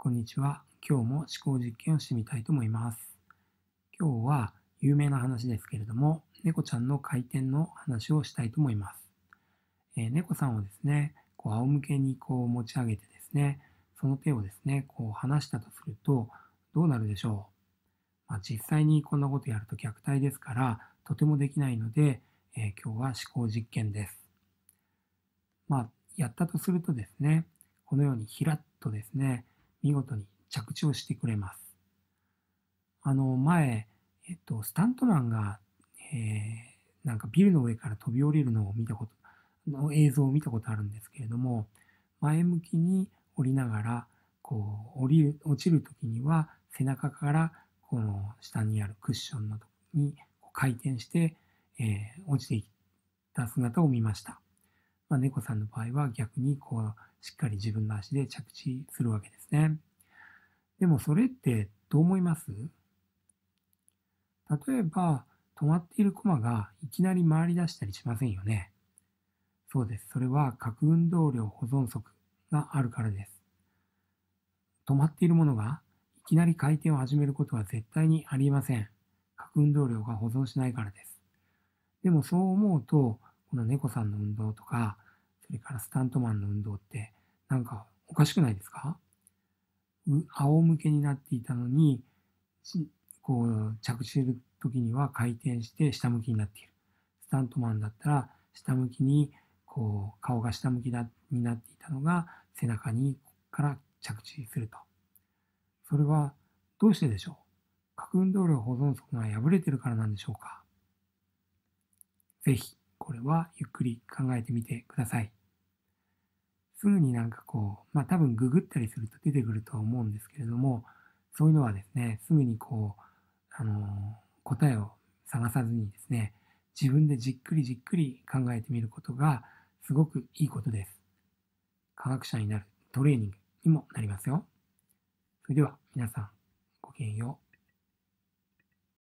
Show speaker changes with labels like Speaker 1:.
Speaker 1: こんにちは。今日も思考実験をしてみたいと思います。今日は有名な話ですけれども、猫ちゃんの回転の話をしたいと思います。えー、猫さんをですね、こう仰向けにこう持ち上げてですね、その手をですね、こう離したとするとどうなるでしょう。まあ、実際にこんなことやると虐待ですから、とてもできないので、えー、今日は思考実験です。まあ、やったとするとですね、このようにひらっとですね、見事に着地をしてくれます。あの前、えっと、スタントマンが、えー、なんかビルの上から飛び降りるのを見たこと、の映像を見たことあるんですけれども、前向きに降りながら、こう、降りる、落ちるときには、背中から、この下にあるクッションのとこに回転して、えー、落ちていった姿を見ました。まあ、猫さんの場合は逆にこう、しっかり自分の足で着地するわけですね。でもそれってどう思います例えば、止まっている駒がいきなり回り出したりしませんよね。そうです。それは核運動量保存則があるからです。止まっているものがいきなり回転を始めることは絶対にありません。核運動量が保存しないからです。でもそう思うと、この猫さんの運動とか、それからスタントマンの運動って、なんかおかしくないですか仰向けになっていたのに、こう着地する時には回転して下向きになっている。スタントマンだったら下向きにこう顔が下向きだになっていたのが背中にから着地すると。それはどうしてでしょう核運動量保存則が破れてるからなんでしょうかぜひこれはゆっくり考えてみてください。すぐになんかこう、まあ多分ググったりすると出てくるとは思うんですけれども、そういうのはですね、すぐにこう、あのー、答えを探さずにですね、自分でじっくりじっくり考えてみることがすごくいいことです。科学者になるトレーニングにもなりますよ。それでは皆さん、ごきげんよう。